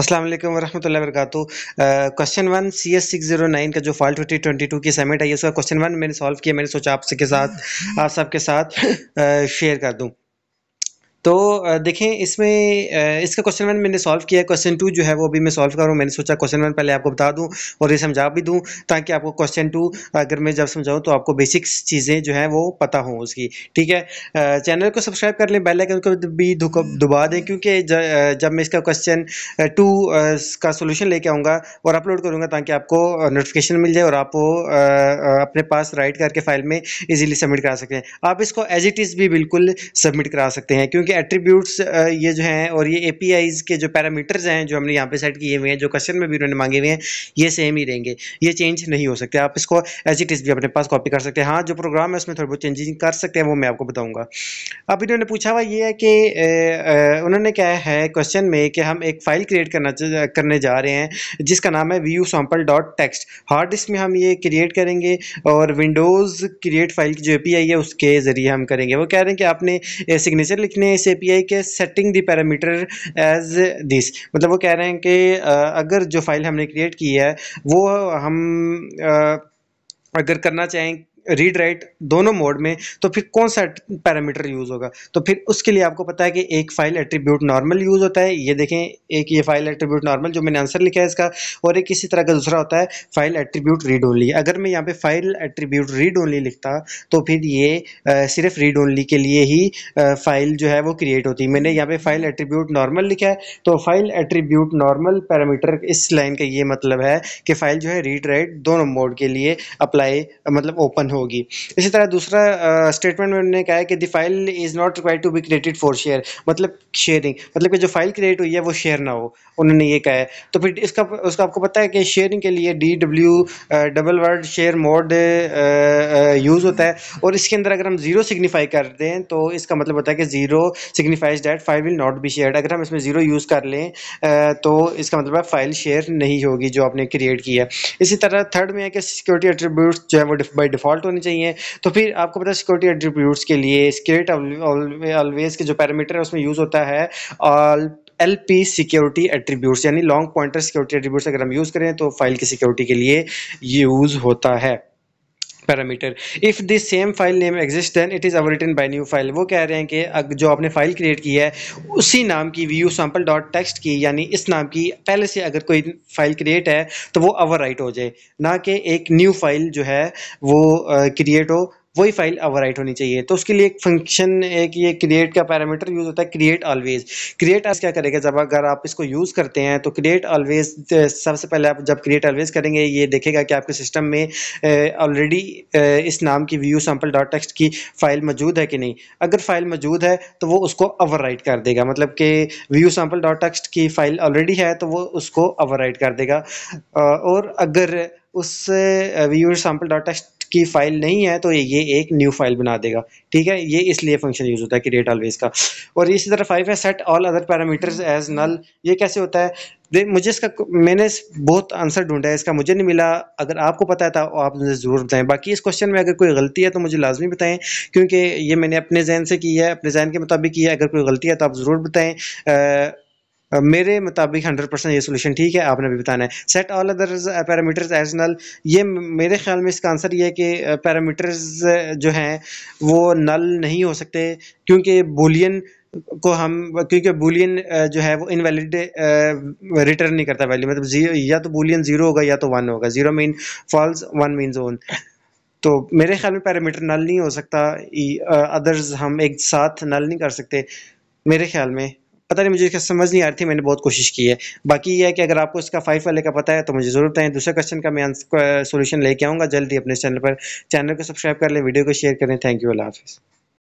अस्सलाम वालेकुम वरहमतुल्लाहि question one C S six zero nine का जो फॉल ट्वेंटी ट्वेंटी टू की सबमिट आई है उसका क्वेश्चन वन मैंने सॉल्व किया मैंने सोचा आपसे के साथ आप सबके साथ शेयर कर दूँ तो देखें इसमें इसका क्वेश्चन वन मैंने सॉल्व किया है क्वेश्चन टू जो है वो अभी मैं सॉल्व कर रहा हूँ मैंने सोचा क्वेश्चन वन पहले आपको बता दूँ और ये समझा भी दूँ ताकि आपको क्वेश्चन टू अगर मैं जब समझाऊँ तो आपको बेसिक्स चीज़ें जो हैं वो पता हों उसकी ठीक है चैनल को सब्सक्राइब कर लें बेल आइकन को भी दबा दें क्योंकि जब मैं इसका क्वेश्चन टू का सोल्यूशन लेके आऊँगा और अपलोड करूँगा ताकि आपको नोटिफिकेशन मिल जाए और आप अपने पास राइट करके फाइल में इजीली सबमिट करा सकें आप इसको एज इट इज़ भी बिल्कुल सबमिट करा सकते हैं क्योंकि एट्रीब्यूट्स uh, ये जो हैं और ये ए के जो पैरामीटर्स हैं जो हमने यहाँ पे सेट किए हुए हैं जो क्वेश्चन में भी उन्होंने मांगे हुए हैं ये सेम ही रहेंगे ये चेंज नहीं हो सकते आप इसको एज इट इज़ भी अपने पास कॉपी कर सकते हैं हाँ जो प्रोग्राम है उसमें थोड़ी बहुत चेंजिंग कर सकते हैं वो मैं आपको बताऊँगा अब इन्होंने पूछा हुआ ये है कि uh, uh, उन्होंने क्या है क्वेश्चन में कि हम एक फ़ाइल क्रिएट करना करने जा रहे हैं जिसका नाम है view sample dot text hard disk में हम ये क्रिएट करेंगे और विंडोज़ क्रिएट फाइल की जो ए है उसके ज़रिए हम करेंगे वो कह रहे हैं कि आपने सिग्नेचर लिखने इस एपीआई के setting the parameter as this मतलब वो कह रहे हैं कि अगर जो फाइल हमने क्रिएट की है वो हम अगर करना चाहें रीड राइट दोनों मोड में तो फिर कौन सा पैरामीटर यूज़ होगा तो फिर उसके लिए आपको पता है कि एक फाइल एट्रीब्यूट नॉर्मल यूज़ होता है ये देखें एक ये फाइल एट्रीब्यूट नॉर्मल जो मैंने आंसर लिखा है इसका और एक इसी तरह का दूसरा होता है फाइल एट्रीब्यूट रीड ओनली अगर मैं यहाँ पे फाइल एट्रीब्यूट रीड ओनली लिखता तो फिर ये आ, सिर्फ रीड ओनली के लिए ही आ, फाइल जो है वो क्रिएट होती मैंने यहाँ पे फाइल एट्रीब्यूट नॉर्मल लिखा है तो फाइल एट्रीब्यूट नॉर्मल पैरामीटर इस लाइन का ये मतलब है कि फाइल जो है रीड राइट दोनों मोड के लिए अप्लाई मतलब ओपन हो होगी इसी तरह दूसरा स्टेटमेंट में उन्होंने कहा है कि the file is not required to be created for share मतलब शेयरिंग मतलब कि जो फाइल क्रिएट हुई है वो शेयर ना हो उन्होंने ये कहा है तो फिर इसका उसका आपको पता है कि शेयरिंग के लिए D W double word share mode use होता है और इसके अंदर अगर हम जीरो सिग्नीफाई कर दें तो इसका मतलब होता है कि zero signifies that file will not be share अगर हम इसमें जीरो यूज़ कर लें तो इसका मतलब है फाइल शेयर नहीं होगी जो आपने क्रिएट की है इसी तरह थर्ड में है कि सिक्योरिटी एट्रीब्यूट जो है वो बाई डिफ़ॉल्ट होनी चाहिए तो फिर आपको पता है सिक्योरिटी एट्रीब्यूट्स के लिए स्केट ऑलवेज के जो पैरामीटर है उसमें यूज़ होता है और एल पी सिक्योरिटी एट्रीब्यूट्स यानी लॉन्ग पॉइंटर सिक्योरिटी एट्रीब्यूट्स अगर हम यूज़ करें तो फाइल की सिक्योरिटी के लिए यूज़ होता है parameter if this same file name exist then it is overwritten by new file वो कह रहे हैं कि जो आपने फाइल क्रिएट की है उसी नाम की व्यू सैम्पल डॉट टेक्स्ट की यानी इस नाम की पहले से अगर कोई फाइल क्रिएट है तो वो अवर राइट हो जाए ना कि एक न्यू फाइल जो है वो क्रिएट हो वही फाइल ओवरराइट होनी चाहिए तो उसके लिए एक फंक्शन एक ये क्रिएट का पैरामीटर यूज़ होता है क्रिएट ऑलवेज क्रिएट आज क्या करेगा जब अगर आप इसको यूज़ करते हैं तो क्रिएट ऑलवेज सबसे पहले आप जब क्रिएट ऑलवेज करेंगे ये देखेगा कि आपके सिस्टम में ऑलरेडी इस नाम की व्यू सैम्पल डॉट टेक्स्ट की फाइल मौजूद है कि नहीं अगर फाइल मौजूद है तो वो उसको ओवर कर देगा मतलब कि व्यू सैम्पल डॉट टेक्स्ट की फाइल ऑलरेडी है तो वो उसको ओवर कर देगा और अगर उस व्यू सैम्पल डॉट टेक्स्ट की फाइल नहीं है तो ये एक न्यू फाइल बना देगा ठीक है ये इसलिए फंक्शन यूज़ होता है क्रिएट ऑलवेज का और इसी तरह फाइव है set all other parameters as null ये कैसे होता है मुझे इसका मैंने बहुत आंसर ढूंढा है इसका मुझे नहीं मिला अगर आपको पता है तो आप मुझे ज़रूर बताएं बाकी इस क्वेश्चन में अगर कोई गलती है तो मुझे लाजमी बताएं क्योंकि ये मैंने अपने जहन से की है अपने जहन के मुताबिक की है अगर कोई गलती है तो आप ज़रूर बताएं मेरे मुताबिक हंड्रेड परसेंट ये सोल्यूशन ठीक है आपने भी बताना है set all other parameters as null ये मेरे ख्याल में इसका आंसर ये है कि पैरामीटर्स जो हैं वो नल नहीं हो सकते क्योंकि बुलियन को हम क्योंकि बुलियन जो है वो इनवैलिड रिटर्न नहीं करता वैल्यू मतलब या तो बुलियन ज़ीरो होगा या तो वन होगा zero mean false one mean zone तो मेरे ख्याल में पैरामीटर नल नहीं हो सकता e, अदर्स हम एक साथ नल नहीं कर सकते मेरे ख्याल में पता नहीं मुझे इसका समझ नहीं आ रही थी मैंने बहुत कोशिश की है बाकी ये है कि अगर आपको इसका फाइव वाले का पता है तो मुझे ज़रूर बताएं दूसरे क्वेश्चन का मैं सोल्यूशन लेके आऊँगा जल्दी अपने चैनल पर चैनल को सब्सक्राइब कर लें वीडियो को शेयर करें थैंक यू अल्लाह हाफिज़